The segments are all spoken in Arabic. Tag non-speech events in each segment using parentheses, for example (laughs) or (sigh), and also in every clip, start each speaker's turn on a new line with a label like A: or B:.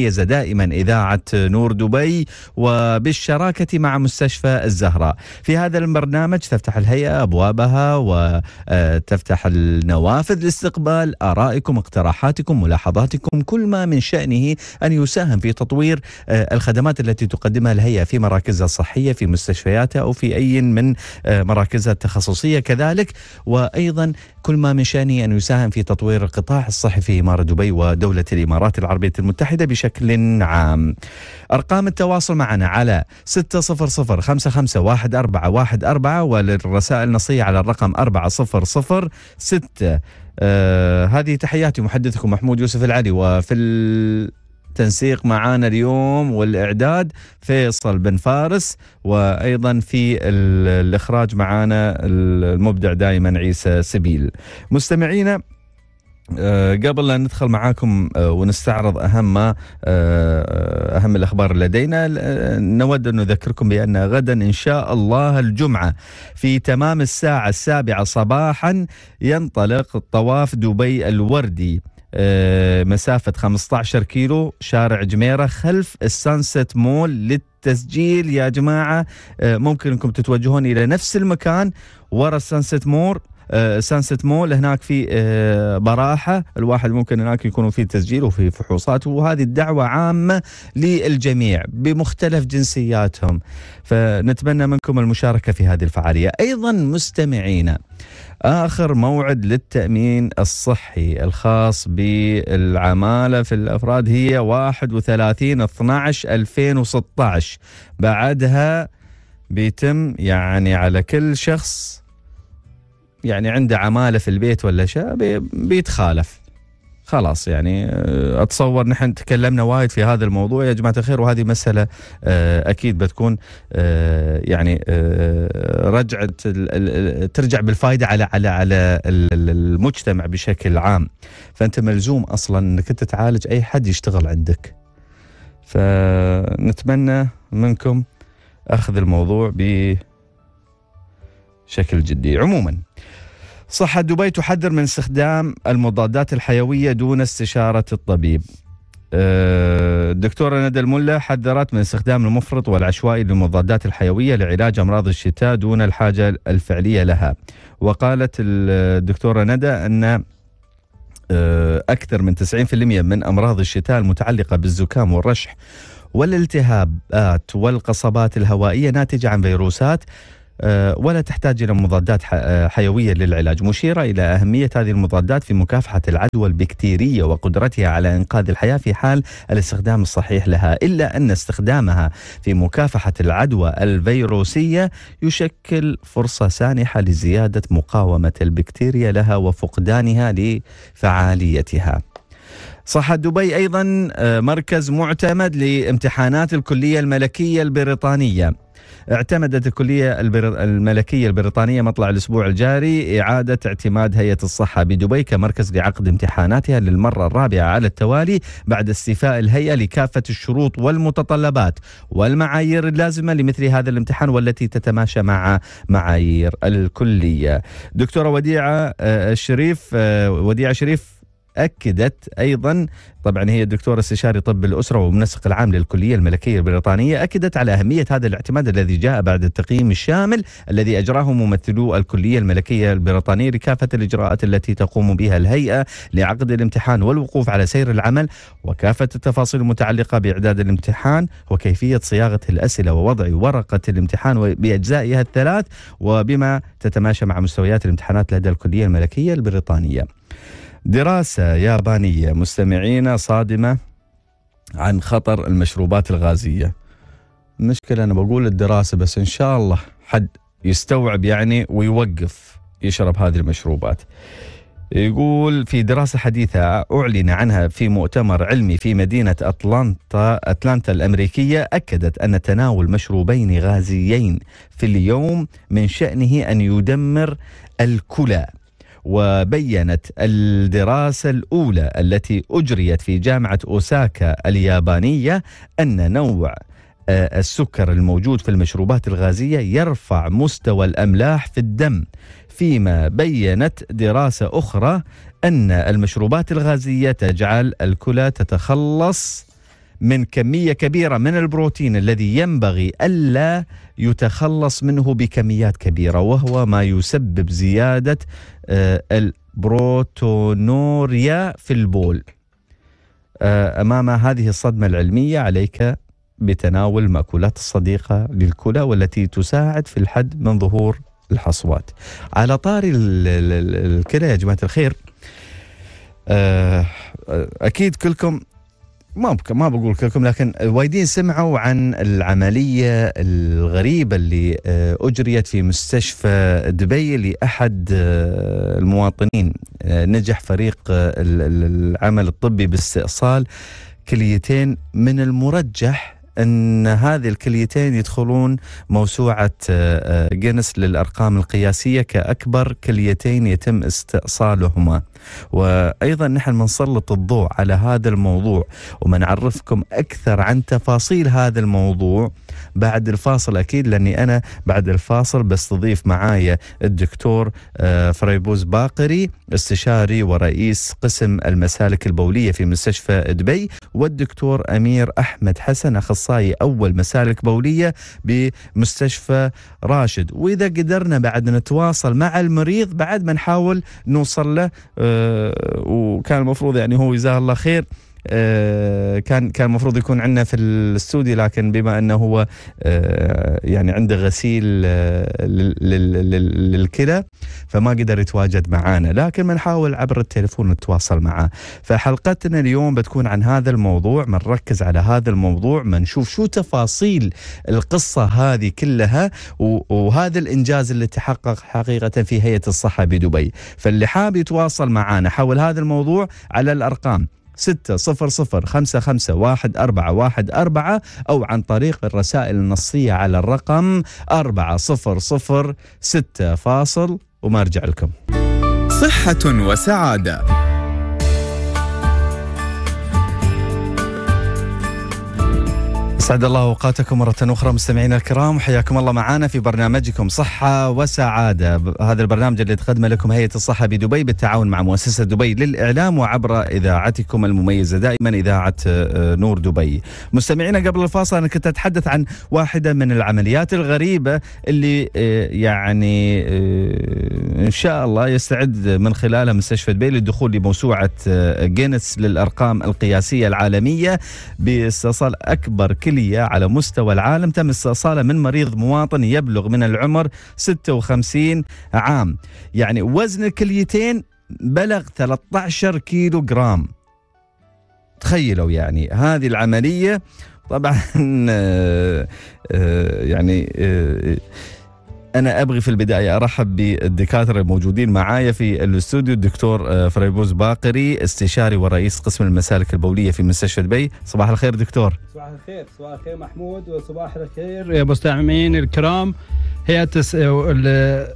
A: المميزه دائما إذاعة نور دبي وبالشراكة مع مستشفى الزهراء في هذا البرنامج تفتح الهيئة أبوابها وتفتح النوافذ لاستقبال آرائكم اقتراحاتكم ملاحظاتكم كل ما من شأنه أن يساهم في تطوير آه، الخدمات التي تقدمها الهيئة في مراكزها الصحية في مستشفياتها أو في أي من آه، مراكزها التخصصية كذلك وأيضا كل ما من شأنه أن يساهم في تطوير القطاع الصحي في إمارة دبي ودولة الإمارات العربية المتحدة بشكل عام أرقام التواصل معنا على 600 551414 وللرسائل النصية على الرقم 4006 آه هذه تحياتي محدثكم محمود يوسف العلي وفي ال... تنسيق معانا اليوم والإعداد فيصل بن فارس وأيضا في الإخراج معانا المبدع دائما عيسى سبيل مستمعينا آه، قبل لا ندخل معاكم آه، ونستعرض اهم ما آه، اهم الاخبار لدينا نود ان نذكركم بان غدا ان شاء الله الجمعه في تمام الساعه السابعه صباحا ينطلق طواف دبي الوردي آه، مسافة 15 كيلو شارع جميرة خلف السانست مول للتسجيل يا جماعة آه، ممكن أنكم تتوجهون إلى نفس المكان ورا السانست مول آه، سان مول هناك في آه، براحه الواحد ممكن هناك يكونوا في تسجيل وفي فحوصات وهذه الدعوه عامه للجميع بمختلف جنسياتهم فنتمنى منكم المشاركه في هذه الفعاليه ايضا مستمعينا آخر موعد للتأمين الصحي الخاص بالعمالة في الأفراد هي 31 12 2016 بعدها بيتم يعني على كل شخص يعني عنده عماله في البيت ولا شيء بيتخالف خلاص يعني آه، اتصور نحن تكلمنا وايد في هذا الموضوع يا جماعه الخير وهذه مساله آه، اكيد بتكون آه، يعني رجعه ترجع بالفائده على على على المجتمع بشكل عام فانت ملزوم اصلا انك انت تعالج اي حد يشتغل عندك فنتمنى منكم اخذ الموضوع بشكل جدي عموما صحة دبي تحذر من استخدام المضادات الحيوية دون استشارة الطبيب الدكتورة آه، ندى الملا حذرت من استخدام المفرط والعشوائي للمضادات الحيوية لعلاج أمراض الشتاء دون الحاجة الفعلية لها وقالت الدكتورة ندى أن آه، أكثر من 90% من أمراض الشتاء المتعلقة بالزكام والرشح والالتهابات والقصبات الهوائية ناتجة عن فيروسات آه، ولا تحتاج إلى مضادات آه، حيوية للعلاج مشيرة إلى أهمية هذه المضادات في مكافحة العدوى البكتيرية وقدرتها على إنقاذ الحياة في حال الاستخدام الصحيح لها إلا أن استخدامها في مكافحة العدوى الفيروسية يشكل فرصة سانحة لزيادة مقاومة البكتيريا لها وفقدانها لفعاليتها صحة دبي أيضا آه، مركز معتمد لامتحانات الكلية الملكية البريطانية اعتمدت الكلية الملكية البريطانية مطلع الأسبوع الجاري إعادة اعتماد هيئة الصحة بدبي كمركز لعقد امتحاناتها للمرة الرابعة على التوالي بعد استيفاء الهيئة لكافة الشروط والمتطلبات والمعايير اللازمة لمثل هذا الامتحان والتي تتماشى مع معايير الكلية دكتورة وديعة آه، الشريف آه، وديعة شريف أكدت أيضا طبعا هي الدكتورة استشاري طب الأسرة ومنسق العام للكلية الملكية البريطانية أكدت على أهمية هذا الاعتماد الذي جاء بعد التقييم الشامل الذي أجراه ممثلو الكلية الملكية البريطانية لكافة الإجراءات التي تقوم بها الهيئة لعقد الامتحان والوقوف على سير العمل وكافة التفاصيل المتعلقة بإعداد الامتحان وكيفية صياغة الأسئلة ووضع ورقة الامتحان بأجزائها الثلاث وبما تتماشى مع مستويات الامتحانات لدى الكلية الملكية البريطانية دراسة يابانية مستمعينا صادمة عن خطر المشروبات الغازية المشكلة أنا بقول الدراسة بس إن شاء الله حد يستوعب يعني ويوقف يشرب هذه المشروبات يقول في دراسة حديثة أعلن عنها في مؤتمر علمي في مدينة أتلانتا أتلانتا الأمريكية أكدت أن تناول مشروبين غازيين في اليوم من شأنه أن يدمر الكلى وبينت الدراسة الأولى التي أجريت في جامعة أوساكا اليابانية أن نوع آه، السكر الموجود في المشروبات الغازية يرفع مستوى الأملاح في الدم فيما بينت دراسة أخرى أن المشروبات الغازية تجعل الكلى تتخلص من كمية كبيرة من البروتين الذي ينبغي ألا يتخلص منه بكميات كبيرة وهو ما يسبب زيادة آه، البروتونوريا في البول آه، أمام هذه الصدمة العلمية عليك بتناول المأكولات الصديقة للكلى والتي تساعد في الحد من ظهور الحصوات على طاري الكلى يا جماعة الخير آه، أكيد كلكم ما بك ما بقول كلكم لكن وايدين سمعوا عن العمليه الغريبه اللي آه، اجريت في مستشفى دبي لاحد آه، المواطنين آه، نجح فريق العمل الطبي باستئصال كليتين من المرجح ان هذه الكليتين يدخلون موسوعه جينيس للارقام القياسيه كاكبر كليتين يتم استئصالهما. وأيضا نحن بنسلط الضوء على هذا الموضوع ومنعرفكم أكثر عن تفاصيل هذا الموضوع بعد الفاصل أكيد لأني أنا بعد الفاصل بستضيف معايا الدكتور آه، فريبوز باقري استشاري ورئيس قسم المسالك البولية في مستشفى دبي والدكتور أمير أحمد حسن أخصائي أول مسالك بولية بمستشفى راشد وإذا قدرنا بعد نتواصل مع المريض بعد ما نحاول نوصل له آه، آه، وكان المفروض يعني هو جزاه الله خير آه، كان كان المفروض يكون عندنا في الاستوديو لكن بما انه هو آه، يعني عنده غسيل آه، للكلى فما قدر يتواجد معانا لكن بنحاول عبر التليفون نتواصل معاه فحلقتنا اليوم بتكون عن هذا الموضوع بنركز على هذا الموضوع بنشوف شو تفاصيل القصة هذه كلها وهذا الإنجاز اللي تحقق حقيقة في هيئة الصحة بدبي فاللي حاب يتواصل معانا حول هذا الموضوع على الأرقام ستة صفر صفر خمسة خمسة واحد أربعة واحد أربعة أو عن طريق الرسائل النصية على الرقم أربعة صفر صفر ستة فاصل وما أرجع لكم صحة وسعادة أسعد الله أوقاتكم مرة أخرى مستمعينا الكرام وحياكم الله معنا في برنامجكم صحة وسعادة هذا البرنامج اللي تقدمه لكم هيئة الصحة بدبي بالتعاون مع مؤسسة دبي للإعلام وعبر إذاعتكم المميزة دائما إذاعة آه، نور دبي مستمعينا قبل الفاصل أنا كنت أتحدث عن واحدة من العمليات الغريبة اللي آه، يعني آه، إن شاء الله يستعد من خلالها مستشفى دبي للدخول لموسوعة جينيس للأرقام القياسية العالمية باستئصال أكبر كلية الدولية على مستوى العالم تم استئصاله من مريض مواطن يبلغ من العمر 56 عام يعني وزن الكليتين بلغ 13 كيلو جرام تخيلوا يعني هذه العملية طبعا آه، آه، يعني آه، انا ابغي في البدايه ارحب بالدكاتره الموجودين معايا في الاستوديو الدكتور آه، فريبوز باقري استشاري ورئيس قسم المسالك البوليه في مستشفى دبي صباح الخير دكتور
B: صباح الخير صباح الخير محمود وصباح الخير يا
A: مستمعين الكرام هيئه آه،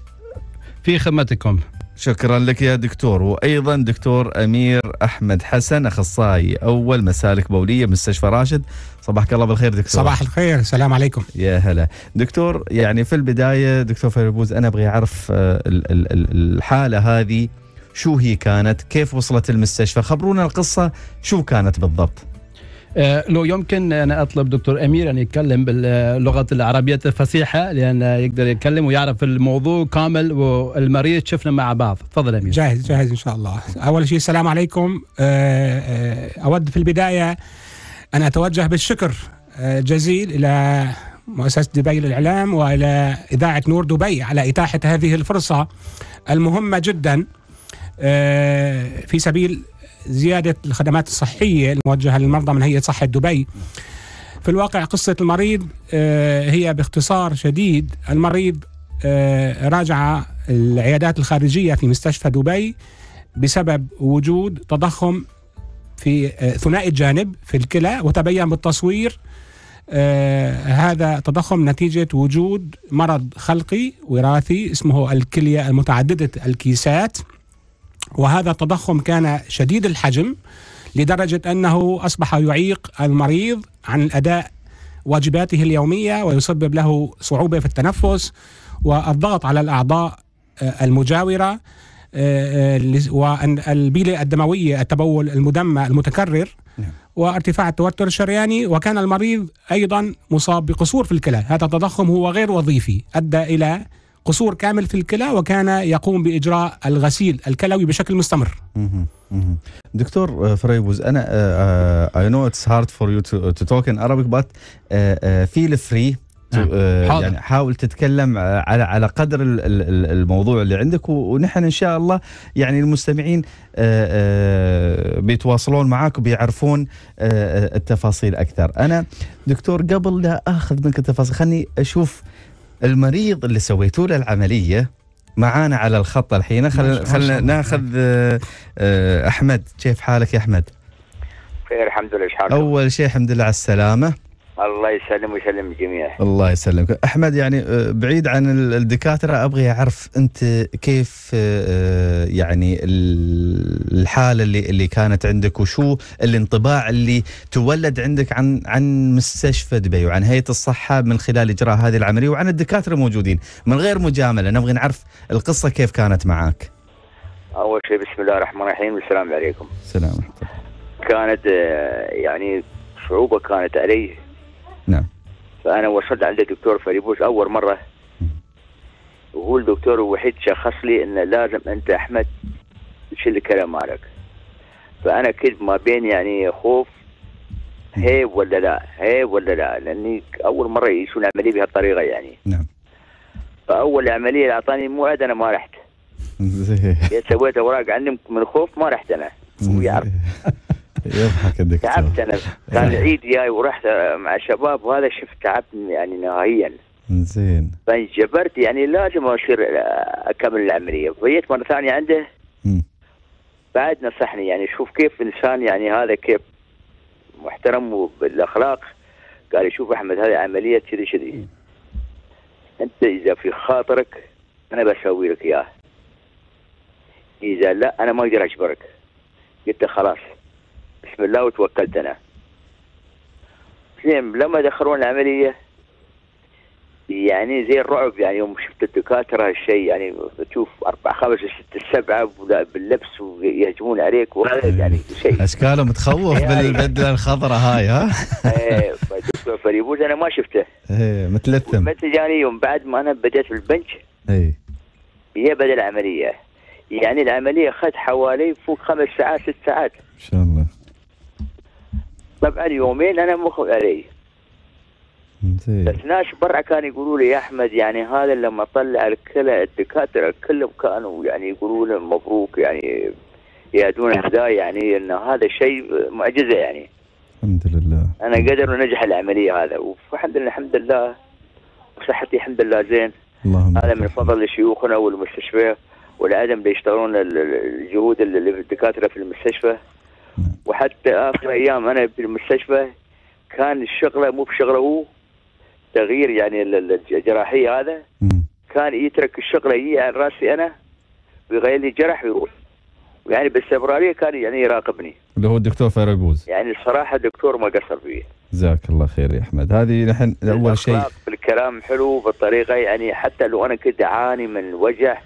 A: في خدمتكم شكرا لك يا دكتور وايضا دكتور امير احمد حسن اخصائي اول مسالك بوليه بمستشفى راشد صباحك الله بالخير دكتور صباح
C: الخير السلام عليكم
A: يا هلا دكتور يعني في البدايه دكتور فيروز انا ابغي اعرف آه، الحاله هذه شو هي كانت كيف وصلت المستشفى خبرونا القصه شو كانت بالضبط
B: آه، لو يمكن أنا أطلب دكتور أمير أن يتكلم باللغة العربية الفصيحة لأن يقدر يتكلم ويعرف الموضوع كامل والمريض شفنا مع بعض تفضل أمير
C: جاهز جاهز إن شاء الله أول شيء السلام عليكم آه، آه، أود في البداية أن أتوجه بالشكر جزيل إلى مؤسسة دبي للإعلام وإلى إذاعة نور دبي على إتاحة هذه الفرصة المهمة جدا في سبيل زيادة الخدمات الصحية الموجهة للمرضى من هيئة صحة دبي في الواقع قصة المريض آه، هي باختصار شديد المريض آه، راجع العيادات الخارجية في مستشفى دبي بسبب وجود تضخم في آه، ثنائي الجانب في الكلى وتبين بالتصوير هذا تضخم نتيجة وجود مرض خلقي وراثي اسمه الكلية المتعددة الكيسات وهذا التضخم كان شديد الحجم لدرجة أنه أصبح يعيق المريض عن الأداء واجباته اليومية ويسبب له صعوبة في التنفس والضغط على الأعضاء آه، المجاورة آه، آه، والبيلة الدموية التبول المدمى المتكرر نعم. وارتفاع التوتر الشرياني وكان المريض أيضا مصاب بقصور في الكلى هذا التضخم هو غير وظيفي أدى إلى قصور كامل في الكلى وكان يقوم باجراء الغسيل الكلوي بشكل مستمر. دكتور
A: آه، فريبوز انا اي نو اتس هارد فور يو تو توك ان عربي بات فيل فري يعني حاول تتكلم آه، على على قدر الموضوع اللي عندك ونحن ان شاء الله يعني المستمعين آه، بيتواصلون معك وبيعرفون التفاصيل اكثر انا دكتور قبل لا اخذ منك التفاصيل خلني اشوف المريض اللي سويتوا له العمليه معانا على الخط الحين خلينا خلينا ناخذ آه، احمد كيف حالك يا احمد؟
D: بخير الحمد لله
A: اول شيء الحمد لله على السلامه
D: الله يسلم ويسلم الجميع
A: الله يسلمك احمد يعني آه، بعيد عن الدكاتره ابغي اعرف انت كيف آه، آه، يعني الحاله اللي اللي كانت عندك وشو الانطباع اللي تولد عندك عن عن مستشفى دبي وعن هيئه الصحه من خلال اجراء هذه العمليه وعن الدكاتره الموجودين من غير مجامله نبغي نعرف القصه كيف كانت معك
D: اول شيء بسم الله الرحمن الرحيم والسلام عليكم السلام كانت يعني صعوبه كانت علي نعم فانا وصلت عند الدكتور فريبوس اول مره وهو الدكتور الوحيد شخص لي انه لازم انت احمد تشيل الكلام مالك فانا كنت ما بين يعني خوف هي ولا لا هي ولا لا لاني اول مره يشون عمليه بهالطريقه يعني نعم فاول عمليه اعطاني موعد انا ما رحت (laughs) سويت اوراق عندي من الخوف ما رحت انا ويعرف يضحك الدكتور تعبت انا إيه. كان العيد جاي ورحت مع شباب وهذا شفت تعبت يعني نهائيا زين فانجبرت يعني لازم اصير آه، اكمل العمليه فجيت مره ثانيه عنده بعد نصحني يعني شوف كيف انسان يعني هذا كيف محترم بالاخلاق قال شوف احمد هذه عمليه كذي كذي انت اذا في خاطرك انا بسوي لك اياه اذا لا انا ما اقدر اجبرك قلت خلاص بسم الله وتوكلت انا اثنين لما دخلونا العمليه يعني زي الرعب يعني يوم شفت الدكاتره هالشيء يعني تشوف اربع خمسه سته سبعه باللبس ويهجمون عليك وهذا يعني
A: شيء اشكاله متخوف يعني بالبدله الخضراء هاي ها؟
D: ايه فريبوز انا ما شفته ايه متلثم متى جاني يوم بعد ما انا بديت بالبنش ايه هي بدا العمليه يعني العمليه اخذت حوالي فوق خمس ساعات ست ساعات شلون؟ طبعا يومين انا مخ علي اثناء برا كانوا يقولوا لي يا احمد يعني هذا لما طلع الكلى الدكاتره كلهم كانوا يعني يقولوا له مبروك يعني يهدون هدايا يعني ان هذا شيء معجزه يعني الحمد لله انا قدر ونجح العمليه هذا والحمد لله الحمد لله وصحتي الحمد لله زين اللهم هذا من فضل شيوخنا والمستشفى والعدم اللي يشتغلون الجهود اللي في الدكاتره في المستشفى وحتى اخر ايام انا في المستشفى كان الشغله مو بشغله هو تغيير يعني الجراحيه هذا كان يترك الشغله هي على راسي انا ويغير لي جرح ويروح يعني باستمراريه كان يعني يراقبني
A: اللي هو الدكتور فيرجوز
D: يعني الصراحه الدكتور ما قصر فيه
A: جزاك الله خير يا احمد هذه نحن اول شيء
D: بالكلام حلو بالطريقه يعني حتى لو انا كنت اعاني من وجع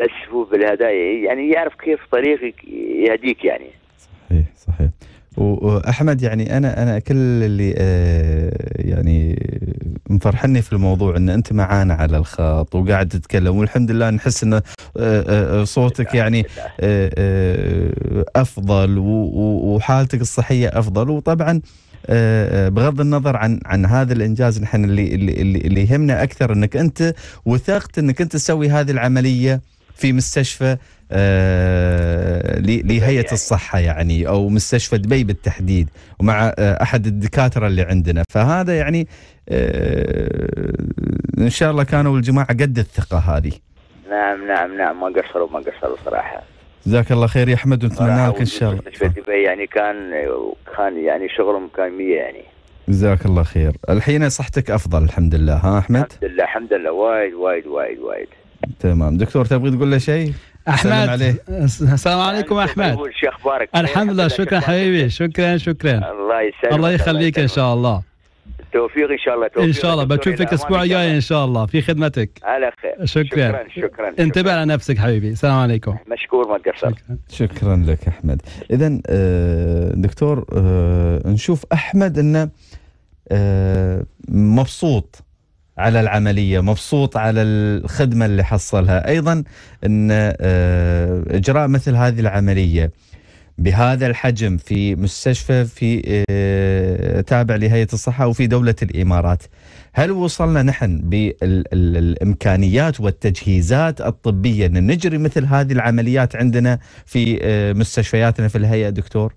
D: بس هو بالهدايا يعني يعرف كيف طريق يهديك يعني صحيح
A: صحيح واحمد يعني انا انا كل اللي آه، يعني مفرحني في الموضوع ان انت معانا على الخط وقاعد تتكلم والحمد لله نحس ان آه، آه، صوتك يعني افضل وحالتك الصحيه افضل وطبعا بغض النظر عن عن هذا الانجاز نحن اللي اللي, اللي يهمنا اكثر انك انت وثقت انك انت تسوي هذه العمليه في مستشفى آه، لهيئه الصحه يعني او مستشفى دبي بالتحديد ومع آه، احد الدكاتره اللي عندنا فهذا يعني آه، ان شاء الله كانوا الجماعه قد الثقه هذه
D: نعم نعم نعم ما قصروا ما قصروا صراحه
A: جزاك الله خير يا احمد ونتمنى لك ان شاء الله
D: مستشفى دبي يعني كان كان يعني شغلهم كان مية يعني
A: جزاك الله خير الحين صحتك افضل الحمد لله ها احمد الحمد
D: لله الحمد لله وايد وايد وايد وايد تمام
A: دكتور
B: تبغي تقول له شيء احمد السلام عليكم احمد شو اخبارك الحمد لله شكرا حبيبي شكرا شكرا الله يسلمك الله يخليك ان شاء الله
D: توفيق ان شاء الله توفيق ان شاء الله بشوفك الاسبوع الجاي ان شاء الله في خدمتك على خير شكرا شكرا, شكرا.
B: انتبه على نفسك حبيبي السلام عليكم
D: مشكور ما تقصر شكرا.
B: شكرا لك احمد اذا
A: آه، دكتور آه، نشوف احمد انه آه، مبسوط على العملية مبسوط على الخدمة اللي حصلها أيضا أن آه، إجراء مثل هذه العملية بهذا الحجم في مستشفى في آه، تابع لهيئة الصحة وفي دولة الإمارات هل وصلنا نحن بالامكانيات والتجهيزات
B: الطبيه ان نجري مثل هذه العمليات عندنا في آه، مستشفياتنا في الهيئه دكتور؟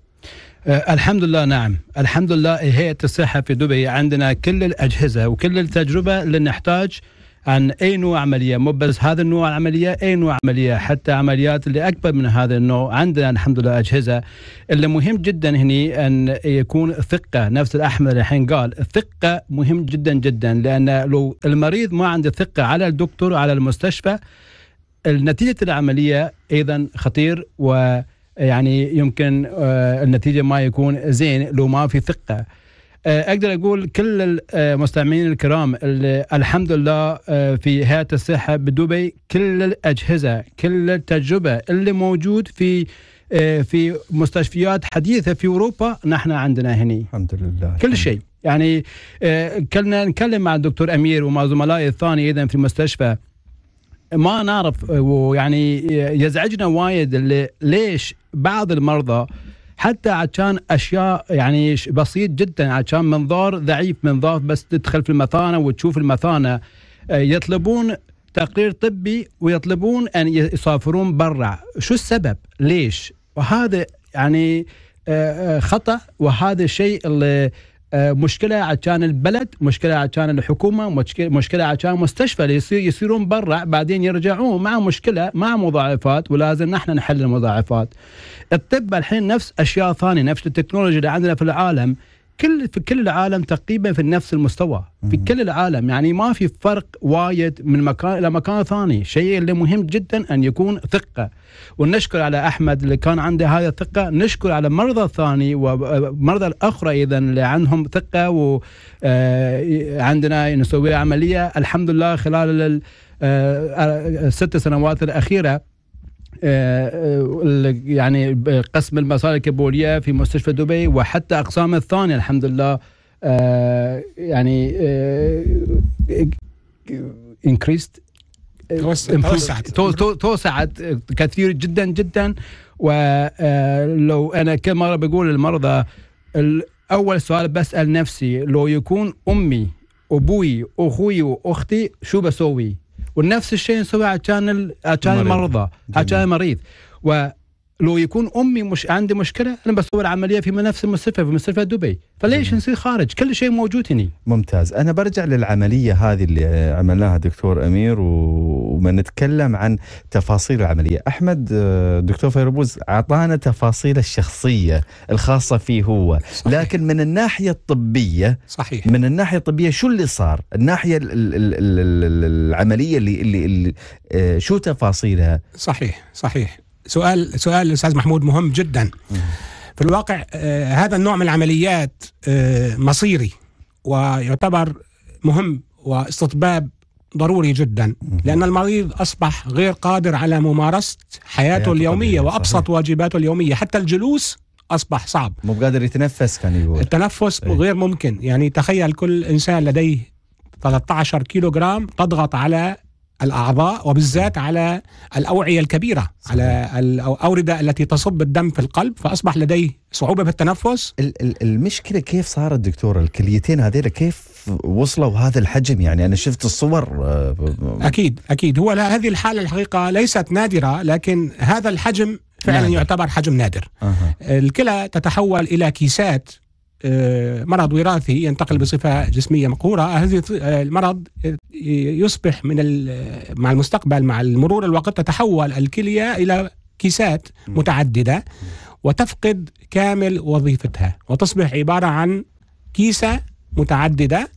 B: آه، الحمد لله نعم الحمد لله هيئة الصحة في دبي عندنا كل الأجهزة وكل التجربة اللي نحتاج عن أي نوع عملية مو بس هذا النوع العملية أي نوع عملية حتى عمليات اللي أكبر من هذا النوع عندنا الحمد لله أجهزة اللي مهم جدا هني أن يكون ثقة نفس الأحمد الحين قال الثقة مهم جدا جدا لأن لو المريض ما عنده ثقة على الدكتور وعلى المستشفى نتيجة العملية أيضا خطير و يعني يمكن آه، النتيجه ما يكون زين لو ما في ثقه آه، اقدر اقول كل المستمعين آه، الكرام الحمد لله في هيئه الصحه بدبي كل الاجهزه كل التجربه اللي موجود في في مستشفيات حديثه في اوروبا نحن عندنا هنا الحمد لله كل شيء يعني كنا نتكلم مع الدكتور امير ومع زملائي الثاني ايضا في المستشفى ما نعرف ويعني يزعجنا وايد ليش بعض المرضى حتى عشان اشياء يعني بسيط جدا عشان منظار ضعيف منظار بس تدخل في المثانه وتشوف المثانه آه، يطلبون تقرير طبي ويطلبون ان يسافرون برا شو السبب ليش وهذا يعني آه، آه، خطا وهذا الشيء اللي آه، مشكله عشان البلد مشكله عشان الحكومه مشكله عشان مستشفى يصير يصيرون برا بعدين يرجعون مع مشكله مع مضاعفات ولازم نحن نحل المضاعفات الطب الحين نفس اشياء ثانيه نفس التكنولوجيا اللي عندنا في العالم كل في كل العالم تقريبا في نفس المستوى في كل العالم يعني ما في فرق وايد من مكان الى مكان ثاني شيء اللي مهم جدا ان يكون ثقه ونشكر على احمد اللي كان عنده هذه الثقه نشكر على مرضى الثاني ومرضى الاخرى اذا اللي عندهم ثقه وعندنا آه، نسوي عمليه الحمد لله خلال الست آه، آه، سنوات الاخيره آه، آه، يعني قسم المصاري الكبوليه في مستشفى دبي وحتى أقسام الثانية الحمد لله آه، يعني انكريست توسعت توسعت كثير جدا جدا ولو انا كل مره بقول للمرضى اول سؤال بسال نفسي لو يكون امي ابوي اخوي واختي شو بسوي؟ ونفس الشيء نسويه على عشان عشان المريض. المرضى عشان المريض و لو يكون امي مش عندي مشكله انا بسوي العمليه في نفس المستشفى في مستشفى دبي فليش نصير خارج كل شيء موجود هنا ممتاز انا
A: برجع للعمليه هذه اللي عملناها دكتور امير وما نتكلم عن تفاصيل العمليه احمد آه، دكتور فيروز اعطانا تفاصيله الشخصيه الخاصه فيه هو صحيح. لكن من الناحيه الطبيه صحيح من الناحيه الطبيه شو اللي صار الناحيه ال ال ال العمليه اللي, اللي, اللي آه، شو تفاصيلها
C: صحيح صحيح سؤال سؤال الاستاذ محمود مهم جدا في الواقع آه، هذا النوع من العمليات آه، مصيري ويعتبر مهم واستطباب ضروري جدا لأن المريض أصبح غير قادر على ممارسة حياته, حياته اليومية وأبسط صحيح. واجباته اليومية حتى الجلوس أصبح صعب مو قادر يتنفس كان يقول التنفس إيه. غير ممكن يعني تخيل كل إنسان لديه 13 كيلو جرام تضغط على الاعضاء وبالذات على الاوعيه الكبيره على الاورده التي تصب الدم في القلب فاصبح لديه صعوبه في التنفس المشكله كيف صارت دكتور الكليتين هذيل كيف
A: وصلوا هذا الحجم يعني انا شفت الصور آه،
C: اكيد اكيد هو هذه الحاله الحقيقه ليست نادره لكن هذا الحجم فعلا نادر. يعتبر حجم نادر أه. الكلى تتحول الى كيسات آه، مرض وراثي ينتقل بصفة جسمية مقهورة آه، هذه آه، المرض يصبح من مع المستقبل مع مرور الوقت تتحول الكلية إلى كيسات متعددة وتفقد كامل وظيفتها وتصبح عبارة عن كيسة متعددة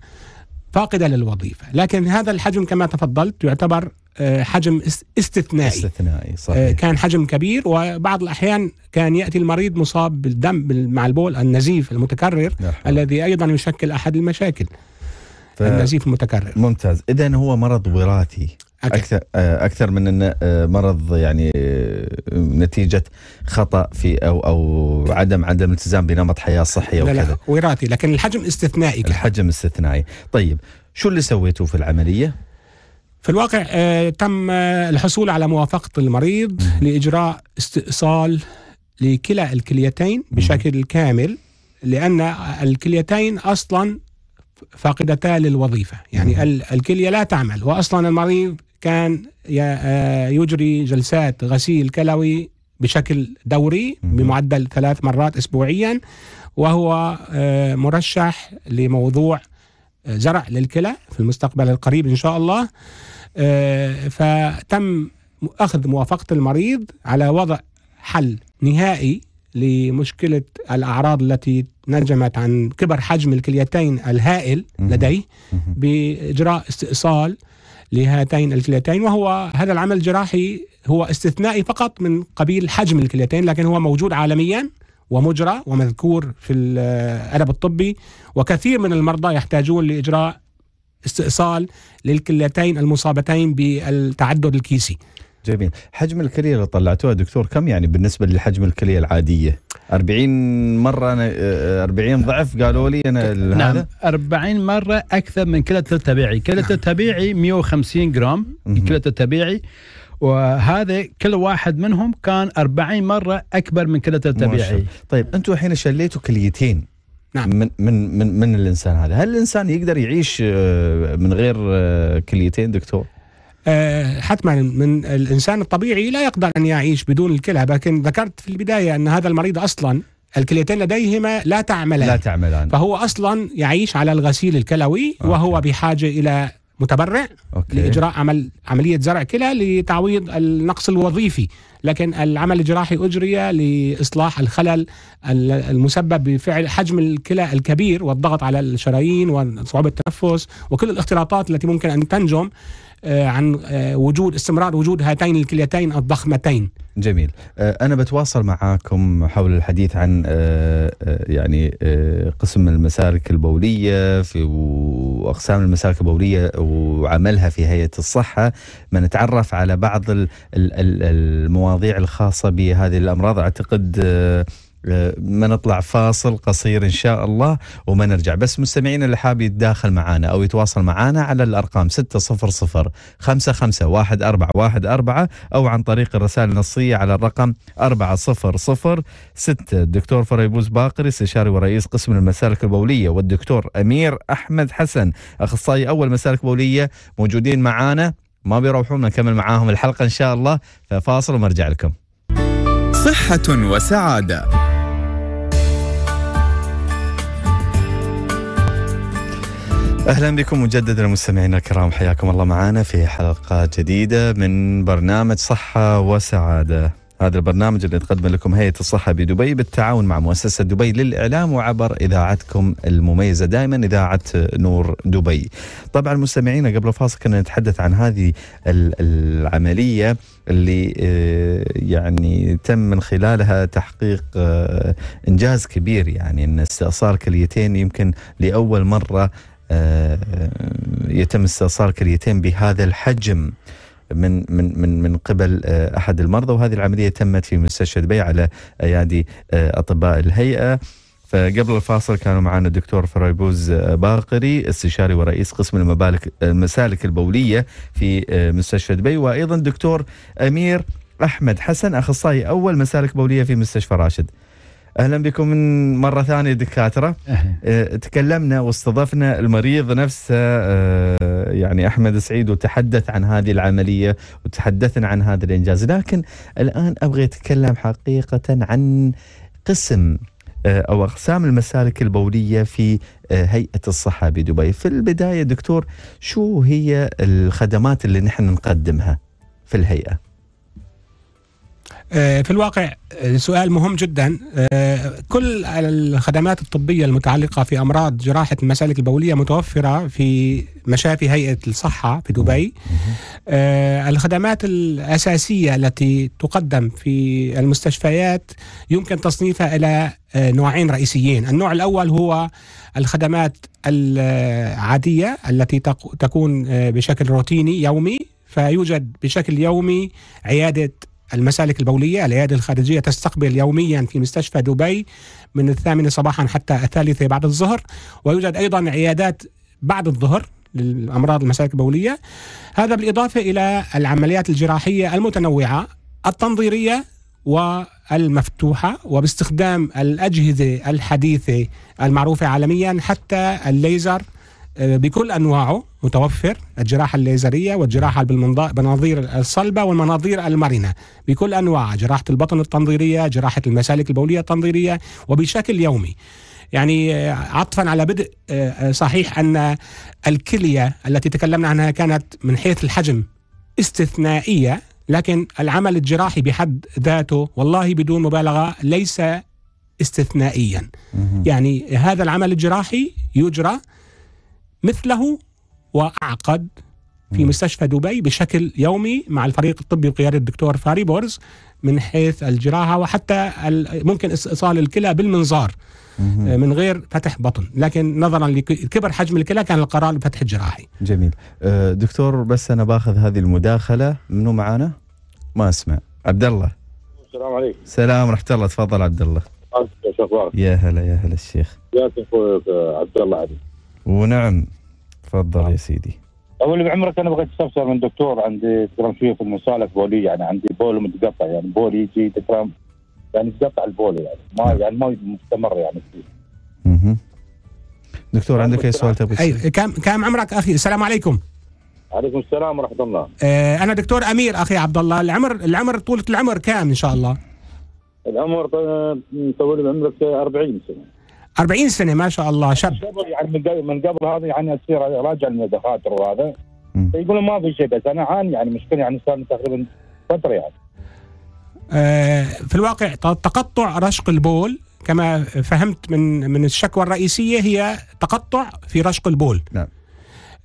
C: فاقدة للوظيفة لكن هذا الحجم كما تفضلت يعتبر آه، حجم استثنائي استثنائي صحيح. آه، كان حجم كبير وبعض الأحيان كان يأتي المريض مصاب بالدم مع البول النزيف المتكرر نحن. نعم. الذي أيضا يشكل أحد المشاكل ف... النزيف المتكرر
A: ممتاز إذا هو مرض وراثي اكثر آه، اكثر من انه مرض يعني نتيجه خطا في او او عدم عدم
C: التزام بنمط حياه صحي وكذا لا لا وراثي لكن الحجم استثنائي الحجم استثنائي طيب شو اللي سويته في العمليه في الواقع آه، تم آه، الحصول على موافقة المريض لإجراء استئصال لكلا الكليتين بشكل كامل لأن الكليتين أصلا فاقدتا للوظيفة يعني الكلية لا تعمل وأصلا المريض كان آه، يجري جلسات غسيل كلوي بشكل دوري بمعدل ثلاث مرات أسبوعيا وهو مرشح لموضوع زرع للكلى في المستقبل القريب إن شاء الله آه، فتم أخذ موافقة المريض على وضع حل نهائي لمشكلة الأعراض التي نجمت عن كبر حجم الكليتين الهائل لديه بإجراء استئصال لهاتين الكليتين وهو هذا العمل الجراحي هو استثنائي فقط من قبيل حجم الكليتين لكن هو موجود عالميا ومجرى ومذكور في الأدب الطبي وكثير من المرضى يحتاجون لإجراء استئصال للكليتين المصابتين بالتعدد الكيسي جميل حجم الكلية اللي طلعتوها دكتور كم يعني بالنسبة لحجم الكلية العادية
A: 40 مرة أنا 40 آه، ضعف قالوا لي أنا نعم هذا
B: 40 مرة أكثر من كلى الطبيعي كلى الطبيعي 150 جرام الكلى الطبيعي وهذا كل واحد منهم كان 40 مره اكبر من كلته الطبيعيه طيب انتم الحين شليتوا كليتين نعم. من من من من الانسان هذا هل الانسان يقدر يعيش
A: آه، من غير آه، كليتين دكتور
C: آه، حتما من الانسان الطبيعي لا يقدر ان يعيش بدون الكلى لكن ذكرت في البدايه ان هذا المريض اصلا الكليتين لديهما لا تعملان لا تعملان فهو اصلا يعيش على الغسيل الكلوي وهو بحاجه الى متبرع أوكي. لاجراء عمل عمليه زرع كلى لتعويض النقص الوظيفي لكن العمل الجراحي اجري لاصلاح الخلل المسبب بفعل حجم الكلى الكبير والضغط على الشرايين وصعوبه التنفس وكل الاختلاطات التي ممكن ان تنجم آه، عن آه، وجود استمرار وجود هاتين الكليتين الضخمتين
A: جميل آه، أنا بتواصل معاكم حول الحديث عن يعني قسم المسالك البولية في وأقسام المسالك البولية وعملها في هيئة الصحة بنتعرف على بعض المواضيع الخاصة بهذه الأمراض أعتقد آه، ما نطلع فاصل قصير ان شاء الله وما نرجع بس مستمعينا اللي حاب يتداخل معنا او يتواصل معنا على الارقام 600 551414 او عن طريق الرسائل النصيه على الرقم 4006 الدكتور فريبوز باقري استشاري ورئيس قسم المسالك البوليه والدكتور امير احمد حسن اخصائي اول مسالك بوليه موجودين معانا ما بيروحون نكمل معاهم الحلقه ان شاء الله ففاصل ومرجع لكم صحه وسعاده اهلا بكم مجددا مستمعينا الكرام حياكم الله معنا في حلقه جديده من برنامج صحه وسعاده. هذا البرنامج اللي تقدمه لكم هيئه الصحه بدبي بالتعاون مع مؤسسه دبي للاعلام وعبر اذاعتكم المميزه دائما اذاعه نور دبي. طبعا مستمعينا قبل فاصل كنا نتحدث عن هذه العمليه اللي آه، يعني تم من خلالها تحقيق آه، انجاز كبير يعني ان استئصال كليتين يمكن لاول مره آه، يتم استئصال كليتين بهذا الحجم من من من من قبل آه، احد المرضى وهذه العمليه تمت في مستشفى دبي على ايادي آه، اطباء الهيئه فقبل الفاصل كانوا معنا الدكتور فريبوز باقري استشاري ورئيس قسم المبالك المسالك البوليه في مستشفى دبي وايضا دكتور امير احمد حسن اخصائي اول مسالك بوليه في مستشفى راشد. اهلا بكم من مره ثانيه دكاتره أهلا. آه، تكلمنا واستضفنا المريض نفسه آه، يعني احمد سعيد وتحدث عن هذه العمليه وتحدثنا عن هذا الانجاز لكن الان ابغى اتكلم حقيقه عن قسم آه، او اقسام المسالك البوليه في هيئه الصحه بدبي في البدايه دكتور شو هي الخدمات اللي نحن نقدمها في الهيئه
C: آه، في الواقع آه، سؤال مهم جدا آه، كل الخدمات الطبية المتعلقة في أمراض جراحة المسالك البولية متوفرة في مشافي هيئة الصحة في دبي الخدمات الأساسية التي تقدم في المستشفيات يمكن تصنيفها إلى نوعين رئيسيين النوع الأول هو الخدمات العادية التي تكون بشكل روتيني يومي فيوجد بشكل يومي عيادة المسالك البولية العيادة الخارجية تستقبل يوميا في مستشفى دبي من الثامنة صباحا حتى الثالثة بعد الظهر ويوجد أيضا عيادات بعد الظهر للأمراض المسالك البولية هذا بالإضافة إلى العمليات الجراحية المتنوعة التنظيرية والمفتوحة وباستخدام الأجهزة الحديثة المعروفة عالميا حتى الليزر آه، بكل انواعه متوفر الجراحه الليزريه والجراحه بالمناظير الصلبه والمناظير المرنه بكل انواعها جراحه البطن التنظيريه، جراحه المسالك البوليه التنظيريه وبشكل يومي. يعني آه، عطفا على بدء آه، صحيح ان الكليه التي تكلمنا عنها كانت من حيث الحجم استثنائيه لكن العمل الجراحي بحد ذاته والله بدون مبالغه ليس استثنائيا. يعني هذا العمل الجراحي يجرى مثله واعقد في مستشفى دبي بشكل يومي مع الفريق الطبي بقياده الدكتور فاري بورز من حيث الجراحه وحتى ممكن ايصال الكلى بالمنظار آه، من غير فتح بطن لكن نظرا لكبر حجم الكلى كان القرار بفتح جراحي جميل آه، دكتور بس انا باخذ هذه المداخله منو معانا
A: ما اسمع عبد الله السلام عليكم السلام ورحمه الله تفضل عبد الله يا هلا يا هلا الشيخ
E: يا اخوي آه، عبد الله علي
A: ونعم تفضل نعم. يا سيدي
E: اول بعمرك انا بغيت استفسر من دكتور عندي تكرم شويه في المصالح بولي يعني عندي بول متقطع يعني بول يجي تكرم يعني تقطع البول يعني ما نعم. يعني ما مستمر
C: يعني فيه. اها دكتور عندك اي سؤال تبغى أي كم كم عمرك اخي السلام عليكم عليكم السلام ورحمه الله آه، انا دكتور امير اخي عبد الله العمر العمر طولة العمر كام ان شاء الله
E: العمر طول عمرك 40
C: سنه 40 سنه ما شاء الله شاب
E: قبل يعني من قبل من قبل هذا يعني اصير راجع للدفاتر وهذا يقولون ما في شيء بس انا عاني يعني مشكله يعني صار تقريبا فتره
C: يعني آه في الواقع تقطع رشق البول كما فهمت من من الشكوى الرئيسيه هي تقطع في رشق البول نعم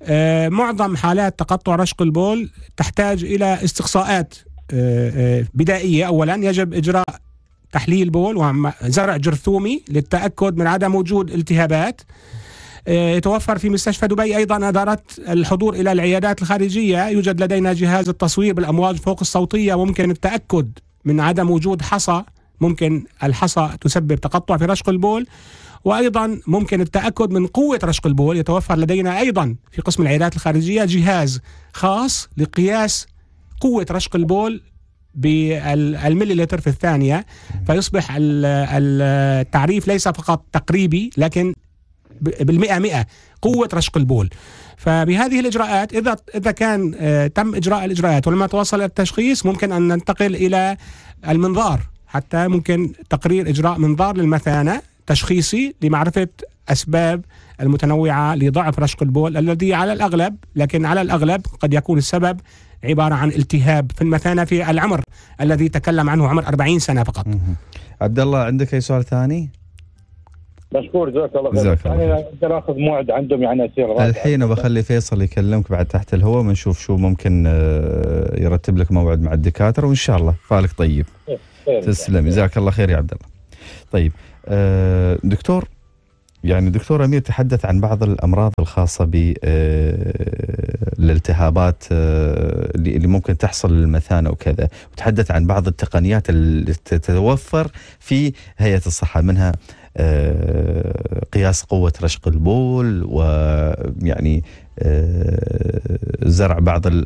C: آه معظم حالات تقطع رشق البول تحتاج الى استقصاءات آه, آه، بدائيه اولا يجب اجراء تحليل بول وزرع جرثومي للتأكد من عدم وجود التهابات آه، يتوفر في مستشفى دبي ايضا اداره الحضور الى العيادات الخارجيه يوجد لدينا جهاز التصوير بالامواج فوق الصوتيه ممكن التاكد من عدم وجود حصى ممكن الحصى تسبب تقطع في رشق البول وايضا ممكن التاكد من قوه رشق البول يتوفر لدينا ايضا في قسم العيادات الخارجيه جهاز خاص لقياس قوه رشق البول بالمليلتر في الثانية فيصبح التعريف ليس فقط تقريبي لكن بالمئة مئة قوة رشق البول فبهذه الإجراءات إذا إذا كان آه، تم إجراء الإجراءات ولما توصل التشخيص ممكن أن ننتقل إلى المنظار حتى ممكن تقرير إجراء منظار للمثانة تشخيصي لمعرفة أسباب المتنوعة لضعف رشق البول الذي على الأغلب لكن على الأغلب قد يكون السبب عبارة عن التهاب في المثانة في العمر الذي تكلم عنه عمر 40 سنة فقط عبد الله عندك أي سؤال ثاني؟
E: مشكور جزاك الله خير انا اقدر اخذ موعد عندهم يعني اسير الحين بخلي
A: فيصل يكلمك بعد تحت الهواء بنشوف شو ممكن آه، يرتب لك موعد مع الدكاتره وان شاء الله فالك طيب تسلم جزاك الله خير يا عبد الله طيب آه، دكتور يعني دكتور أمير تحدث عن بعض الأمراض الخاصة بالالتهابات آه، آه، اللي ممكن تحصل للمثانة وكذا وتحدث عن بعض التقنيات اللي تتوفر في هيئة الصحة منها آه، قياس قوة رشق البول ويعني آه، زرع بعض ال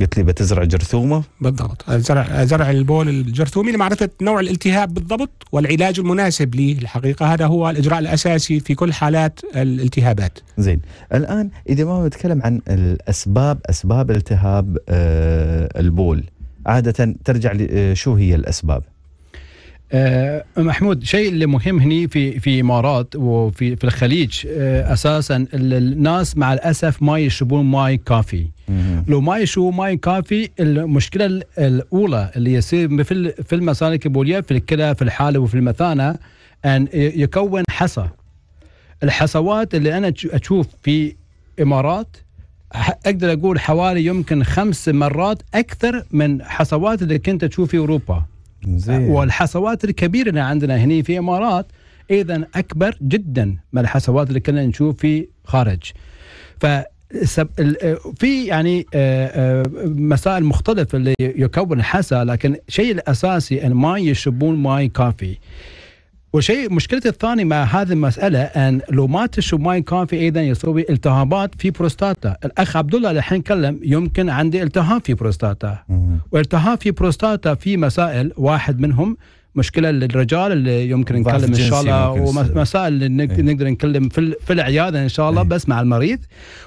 A: قلت لي بتزرع جرثومه
C: بالضبط زرع زرع البول الجرثومي لمعرفه نوع الالتهاب بالضبط والعلاج المناسب له الحقيقه هذا هو الاجراء الاساسي في كل حالات الالتهابات
A: زين الان اذا ما بنتكلم عن الاسباب اسباب التهاب آه، البول عاده ترجع آه، شو هي الاسباب
B: آه، محمود شيء اللي مهم هني في في امارات وفي في الخليج آه، اساسا الناس مع الاسف ما يشربون ماي كافي لو ما يشربون ماي كافي المشكله الاولى اللي يصير في في المسالك البوليه في الكلى في الحاله وفي المثانه ان يكون حصى الحصوات اللي انا اشوف في امارات اقدر اقول حوالي يمكن خمس مرات اكثر من حصوات اللي كنت اشوف في اوروبا زي. والحصوات الكبيره اللي عندنا هنا في امارات ايضا اكبر جدا من الحصوات اللي كنا نشوف في خارج ف آه، في يعني آه، آه، مسائل مختلفة اللي يكون الحسا لكن الشيء الأساسي أن ما يشربون ماء كافي وشيء مشكلة الثاني مع هذه المساله ان لو ما تشرب كان في ايضا يسوي التهابات في بروستاتا، الاخ عبد الله الحين كلم يمكن عندي التهاب في بروستاتا والتهاب في بروستاتا في مسائل واحد منهم مشكله للرجال اللي يمكن نكلم ان شاء الله ومسائل اللي ايه. نقدر نكلم في, في العياده ان شاء الله ايه. بس مع المريض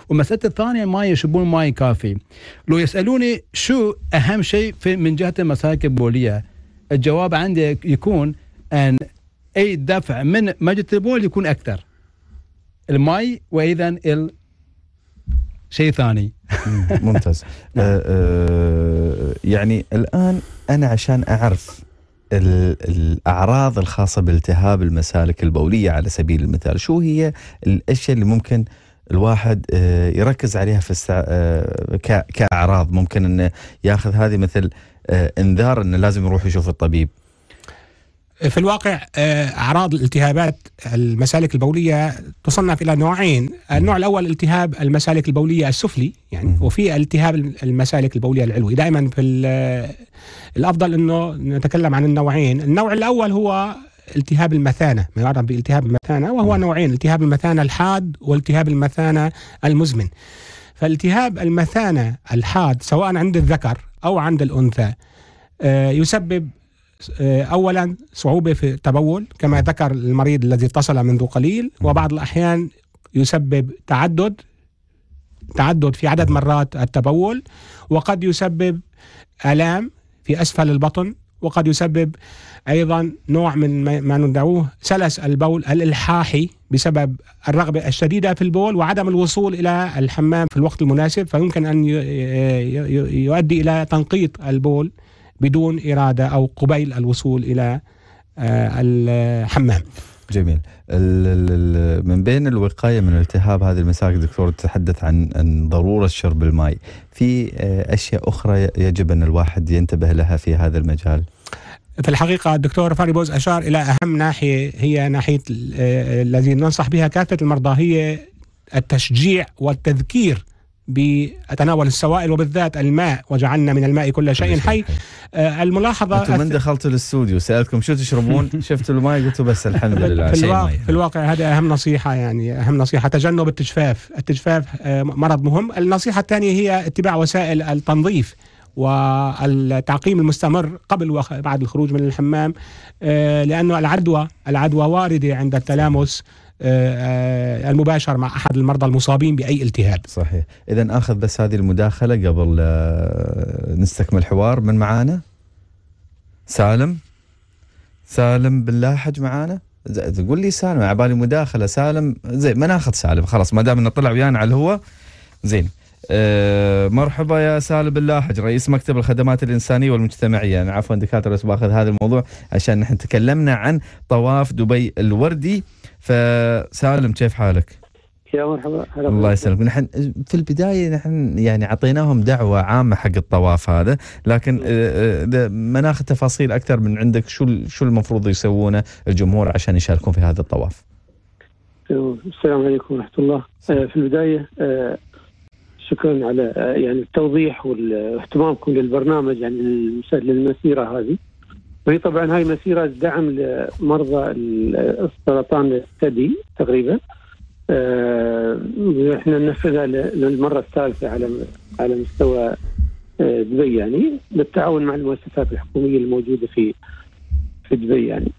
B: ومسألة الثانيه ما يشربون ماي كافي لو يسالوني شو اهم شيء في من جهه المسالك البوليه الجواب عندي يكون ان اي دفع من مجد البول يكون اكثر الماي واذا ال شيء ثاني (laughs)
A: ممتاز نعم. آه،, آه يعني الان انا عشان اعرف الاعراض الخاصه بالتهاب المسالك البوليه على سبيل المثال شو هي الاشياء اللي ممكن الواحد آه، يركز عليها في السع... آه، كاعراض ممكن انه ياخذ هذه مثل انذار انه لازم يروح يشوف الطبيب
C: في الواقع آه، أعراض الالتهابات المسالك البولية تصنف إلى نوعين النوع الأول التهاب المسالك البولية السفلي يعني وفي التهاب المسالك البولية العلوي دائما في آه، الأفضل أنه نتكلم عن النوعين النوع الأول هو التهاب المثانة ما يعرف بالتهاب المثانة وهو نوعين التهاب المثانة الحاد والتهاب المثانة المزمن فالتهاب المثانة الحاد سواء عند الذكر أو عند الأنثى آه، يسبب آه، أولا صعوبة في التبول كما ذكر المريض الذي اتصل منذ قليل وبعض الأحيان يسبب تعدد تعدد في عدد مرات التبول وقد يسبب آلام في أسفل البطن وقد يسبب أيضا نوع من ما ندعوه سلس البول الإلحاحي بسبب الرغبة الشديدة في البول وعدم الوصول إلى الحمام في الوقت المناسب فيمكن أن آه، يؤدي إلى تنقيط البول بدون إرادة أو قبيل الوصول إلى آه، الحمام
A: جميل من بين الوقايه من التهاب هذه المساك دكتور تتحدث عن عن ضروره شرب الماء في آه، اشياء اخرى يجب ان الواحد ينتبه لها في هذا المجال
C: في الحقيقة الدكتور فاريبوز أشار إلى أهم ناحية هي ناحية آه، الذي ننصح بها كافة المرضى هي التشجيع والتذكير بتناول السوائل وبالذات الماء وجعلنا من الماء كل شيء حي آه الملاحظة أنتم من
A: دخلتوا الاستوديو سألتكم شو تشربون (laughs) شفتوا الماء قلتوا بس (laughs) الحمد لله في, الواقع في
C: الواقع هذا أهم نصيحة يعني أهم نصيحة تجنب التجفاف التجفاف آه، مرض مهم النصيحة الثانية هي اتباع وسائل التنظيف والتعقيم المستمر قبل وبعد الخروج من الحمام آه، لأنه العدوى العدوى واردة عند التلامس آه، آه، المباشر مع احد المرضى المصابين باي التهاب. صحيح،
A: اذا اخذ بس هذه المداخله قبل آه، نستكمل حوار من معانا؟ سالم؟ سالم باللاحج معانا؟ تقول لي سالم على بالي مداخله سالم زين ما ناخذ سالم خلاص ما دام انه طلع ويانا على الهواء زين. أه مرحبا يا سالم باللاحج رئيس مكتب الخدمات الإنسانية والمجتمعية أنا يعني عفوا دكاترة بس باخذ هذا الموضوع عشان نحن تكلمنا عن طواف دبي الوردي فسالم كيف حالك؟
E: يا مرحبا هلا الله يسلمك
A: نحن في البدايه نحن يعني اعطيناهم دعوه عامه حق الطواف هذا لكن ما آه، آه، ناخذ تفاصيل اكثر من عندك شو شو المفروض يسوونه الجمهور عشان يشاركون في هذا الطواف
E: السلام عليكم ورحمه الله آه، في البدايه شكرا على يعني التوضيح واهتمامكم للبرنامج يعني للمسيره هذه وهي طبعا هاي مسيره دعم لمرضى السرطان الثدي تقريبا آه، احنا ننفذها للمره الثالثه على على مستوى آه، دبي يعني بالتعاون مع المؤسسات الحكوميه الموجوده في في دبي يعني.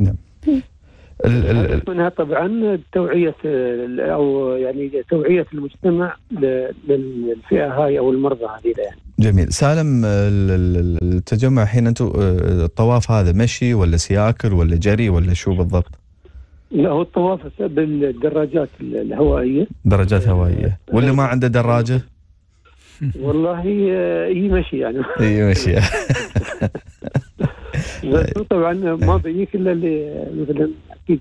E: نعم. منها طبعا توعيه آه، او يعني توعيه المجتمع للفئه هاي او المرضى هذه يعني.
A: جميل سالم آه، التجمع الحين انتم آه، الطواف هذا مشي ولا سياكل ولا جري ولا شو بالضبط؟
E: لا هو الطواف بالدراجات الهوائيه
A: دراجات هوائيه واللي ما عنده دراجه؟
E: والله اي آه، مشي يعني اي (laughs) مشي بس طبعا ما بيجيك الا مثلا اكيد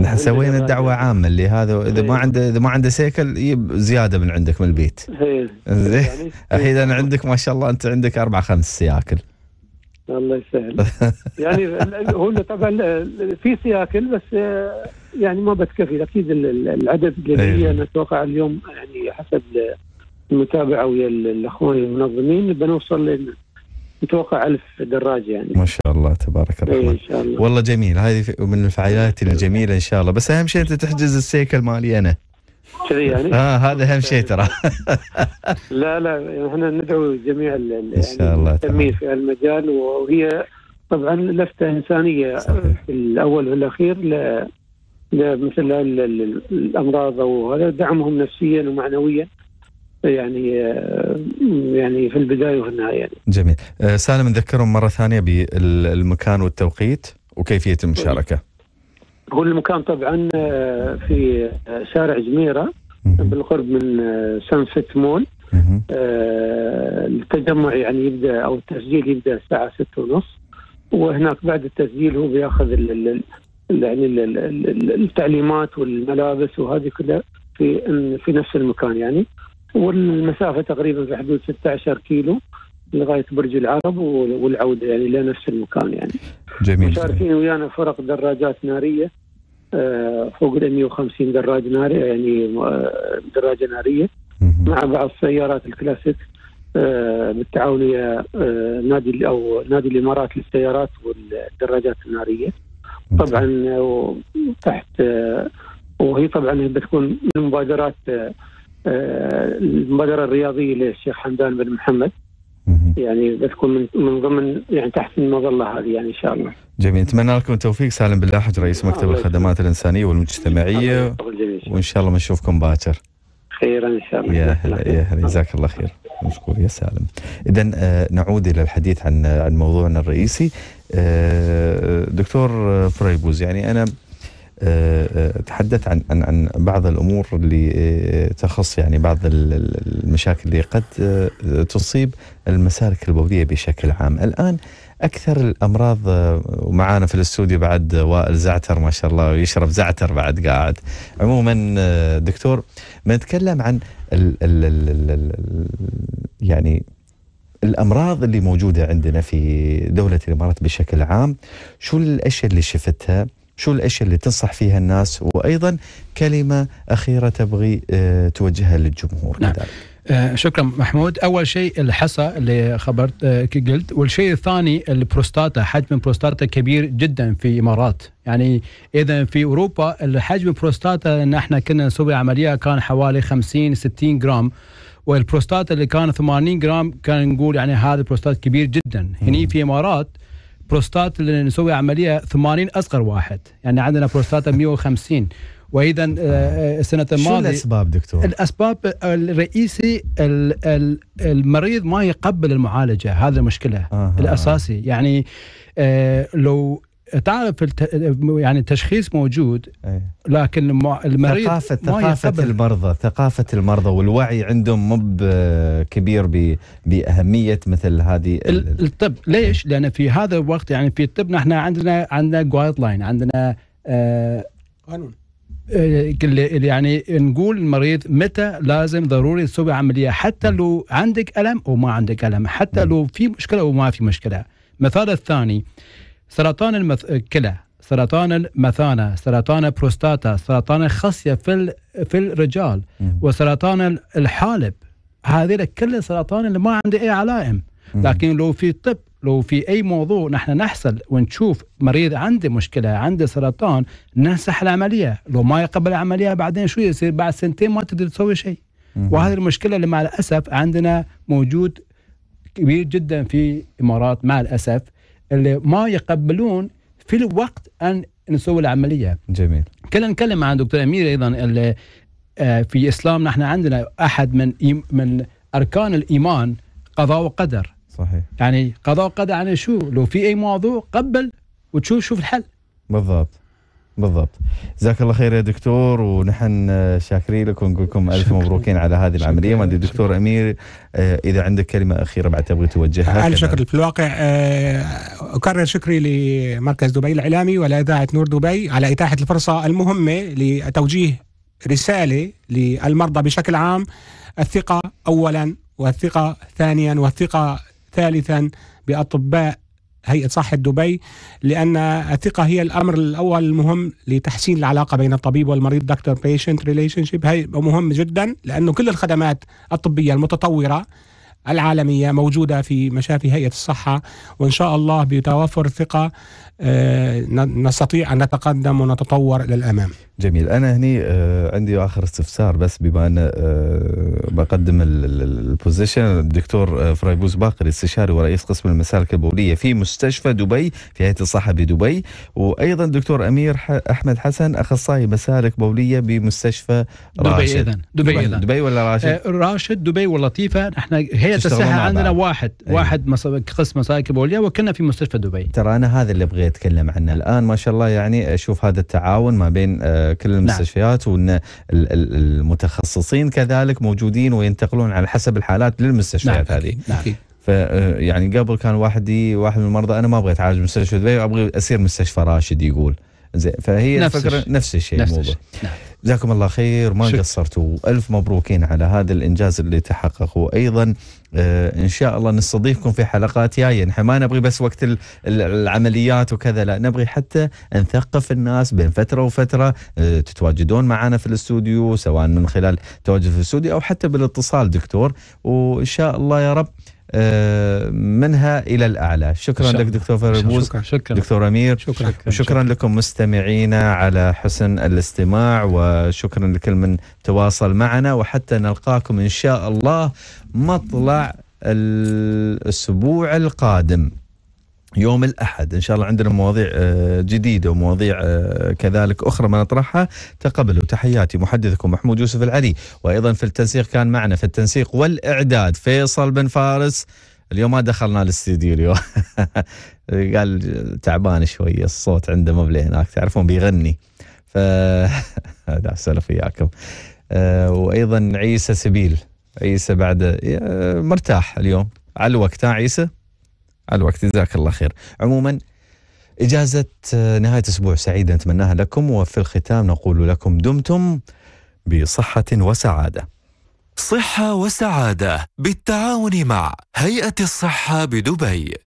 A: نحن سوينا دعوه عامه اللي هذا اذا ما عنده اذا ما عنده سيكل يجيب زياده من عندك من البيت.
E: إيه، يعني زين إيه.
A: الحين انا عندك ما شاء الله انت عندك اربع خمس سياكل.
E: الله يسهل. يعني (laughs) هو طبعا في سياكل بس يعني ما بتكفي اكيد العدد اللي إيه. انا اتوقع اليوم يعني حسب المتابعه ويا الاخوان المنظمين بنوصل نتوقع ألف دراجة يعني ما شاء الله تبارك إيه، الرحمن إن شاء الله
A: والله جميل هذه من الفعاليات إيه. الجميلة إن شاء الله بس أهم شيء أنت تحجز السيكل مالي أنا
E: كذا يعني اه
A: هذا اهم شيء ترى
E: (laughs) لا لا احنا ندعو جميع ان شاء الله يعني في المجال وهي طبعا لفته انسانيه صحيح. في الاول والاخير ل مثل الامراض او هذا دعمهم نفسيا ومعنويا يعني آه، يعني في البدايه وفي النهايه يعني.
A: جميل آه، سالم نذكرهم مره ثانيه بالمكان والتوقيت وكيفيه المشاركه
E: هو المكان طبعا آه، في شارع جميره بالقرب من سانفيت مول التجمع يعني يبدا او التسجيل يبدا الساعه 6:30 وهناك بعد التسجيل هو بياخذ يعني التعليمات والملابس وهذه كلها في في نفس المكان يعني والمسافه تقريبا في حدود 16 كيلو لغايه برج العرب والعوده يعني الى نفس المكان يعني. جميل. مشاركين ويانا فرق دراجات ناريه آه، فوق ال 150 يعني، آه، دراجه ناريه يعني دراجه ناريه مع بعض سيارات الكلاسيك آه، بالتعاون ويا نادي او نادي الامارات للسيارات والدراجات الناريه. طبعا تحت وهي طبعا بتكون من مبادرات آه، المبادره الرياضيه للشيخ حمدان بن محمد يعني بتكون من, من ضمن يعني تحت المظله هذه يعني ان شاء الله.
A: جميل نتمنى لكم التوفيق سالم باللاحج رئيس مكتب الخدمات الانسانيه والمجتمعيه وان شاء الله بنشوفكم نشوفكم باكر.
E: خيرا ان شاء الله. يا هلا يا هلا
A: جزاك الله خير. مشكور يا سالم. اذا آه، نعود الى الحديث عن عن موضوعنا الرئيسي. آه، دكتور فريبوز يعني انا تحدث عن عن عن بعض الامور اللي آه، تخص يعني بعض المشاكل اللي قد آه، تصيب المسالك البوليه بشكل عام، الان اكثر الامراض آه، ومعانا في الاستوديو بعد وائل زعتر ما شاء الله ويشرب زعتر بعد قاعد. عموما دكتور بنتكلم عن ال ال ال الـ الـ يعني الامراض اللي موجوده عندنا في دوله الامارات بشكل عام، شو الاشياء اللي شفتها؟ شو الاشياء اللي تنصح فيها الناس وايضا كلمه اخيره تبغي آه، توجهها للجمهور نعم. كذلك.
B: آه، شكرا محمود اول شيء الحصى اللي خبرت آه، قلت والشيء الثاني البروستاتا حجم البروستاتا كبير جدا في الامارات يعني اذا في اوروبا حجم البروستاتا ان احنا كنا نسوي عمليه كان حوالي 50 60 جرام والبروستاتا اللي كان 80 جرام كان نقول يعني هذا البروستات كبير جدا هني في الامارات بروستات اللي نسوي عمليه 80 اصغر واحد يعني عندنا بروستاتا 150 واذا آه، آه، السنه الماضيه شو الاسباب دكتور؟ الاسباب الرئيسي المريض ما يقبل المعالجه هذا المشكله آه الاساسي يعني آه، لو تعرف الت... يعني التشخيص موجود إيه. لكن المريض ثقافة ثقافة
A: المرضى ثقافة المرضى والوعي عندهم مب كبير ب... بأهمية مثل هذه
B: ال... الطب ليش؟ لأن في هذا الوقت يعني في الطب نحن عندنا عندنا جايد لاين عندنا آه قانون آه، يعني نقول المريض متى لازم ضروري تسوي عمليه حتى لو عندك الم او ما عندك الم حتى لو في مشكله او ما في مشكله المثال الثاني سرطان المث... الكلى سرطان المثانه سرطان البروستاتا سرطان الخصيه في ال... في الرجال مم. وسرطان الحالب هذه كل سرطان اللي ما عنده اي علائم مم. لكن لو في طب لو في اي موضوع نحن نحصل ونشوف مريض عنده مشكله عنده سرطان ننسح العمليه لو ما يقبل العمليه بعدين شو يصير بعد سنتين ما تقدر تسوي شيء وهذه المشكله اللي مع الاسف عندنا موجود كبير جدا في الامارات مع الاسف اللي ما يقبلون في الوقت ان نسوي العمليه. جميل. كنا نتكلم عن دكتور امير ايضا اللي آه، في الاسلام نحن عندنا احد من من اركان الايمان قضاء وقدر. صحيح. يعني قضاء وقدر يعني شو؟ لو في اي موضوع قبل وتشوف شوف الحل.
A: بالضبط. بالضبط جزاك الله خير يا دكتور ونحن شاكرين لك ونقول لكم الف مبروكين على هذه العمليه ما ادري دكتور امير آه، اذا عندك كلمه اخيره بعد تبغي توجهها على شكر
C: في الواقع آه، اكرر شكري لمركز دبي الاعلامي ولاذاعه نور دبي على اتاحه الفرصه المهمه لتوجيه رساله للمرضى بشكل عام الثقه اولا والثقه ثانيا والثقه ثالثا باطباء هيئة صحة دبي لأن الثقة هي الأمر الأول المهم لتحسين العلاقة بين الطبيب والمريض دكتور بيشنت ريليشن شيب هي مهم جدا لأنه كل الخدمات الطبية المتطورة العالمية موجودة في مشافي هيئة الصحة وإن شاء الله بتوافر ثقة آه، نستطيع أن نتقدم ونتطور إلى الأمام
A: جميل أنا هني آه، عندي آخر استفسار بس بما أن آه، بقدم البوزيشن الدكتور فرايبوز باقر استشاري ورئيس قسم المسالك البولية في مستشفى دبي في هيئة الصحة بدبي وأيضا دكتور أمير أحمد حسن أخصائي مسالك بولية بمستشفى دبي راشد إذن. دبي, دبي, إذن.
B: دبي ولا راشد؟ راشد دبي ولطيفة نحن هيئة الصحة عندنا واحد أيوة. واحد قسم مسالك بولية وكنا في مستشفى دبي ترى أنا هذا اللي أبغيه يتكلم عنه الان ما شاء الله يعني
A: اشوف هذا التعاون ما بين آه، كل نعم. المستشفيات نعم. وان المتخصصين كذلك موجودين وينتقلون على حسب الحالات للمستشفيات نعم. هذه نعم. فيعني آه، قبل كان واحد واحد من المرضى انا ما ابغى اتعالج مستشفى دبي ابغى اصير مستشفى راشد يقول زين فهي نفس الفكره نفس الشيء نفس الموضوع نعم. جزاكم الله خير ما قصرتوا والف مبروكين على هذا الانجاز اللي تحققوا ايضا آه ان شاء الله نستضيفكم في حلقات جايه نحن ما نبغي بس وقت العمليات وكذا لا نبغي حتى نثقف الناس بين فتره وفتره آه تتواجدون معنا في الاستوديو سواء من خلال تواجد في الاستوديو او حتى بالاتصال دكتور وان شاء الله يا رب آه، منها الى الاعلى شكرا لك دكتور فربوز شكرا, شكرا دكتور امير شكرا شكرا, شكرا, شكرا لكم مستمعينا على حسن الاستماع وشكرا لكل من تواصل معنا وحتى نلقاكم ان شاء الله مطلع الاسبوع القادم يوم الأحد إن شاء الله عندنا مواضيع آه، جديدة ومواضيع آه، كذلك أخرى ما نطرحها تقبلوا تحياتي محدثكم محمود يوسف العلي وأيضا في التنسيق كان معنا في التنسيق والإعداد فيصل بن فارس اليوم ما دخلنا الاستديو (laughs) قال تعبان شوية الصوت عنده مبلي هناك تعرفون بيغني ف (laughs) اسولف وياكم آه، وايضا عيسى سبيل عيسى بعد مرتاح اليوم على الوقت عيسى الوقت جزاك الله خير عموما إجازة آه، نهاية أسبوع سعيدة نتمناها لكم وفي الختام نقول لكم دمتم بصحة وسعادة
D: صحة وسعادة بالتعاون مع هيئة الصحة بدبي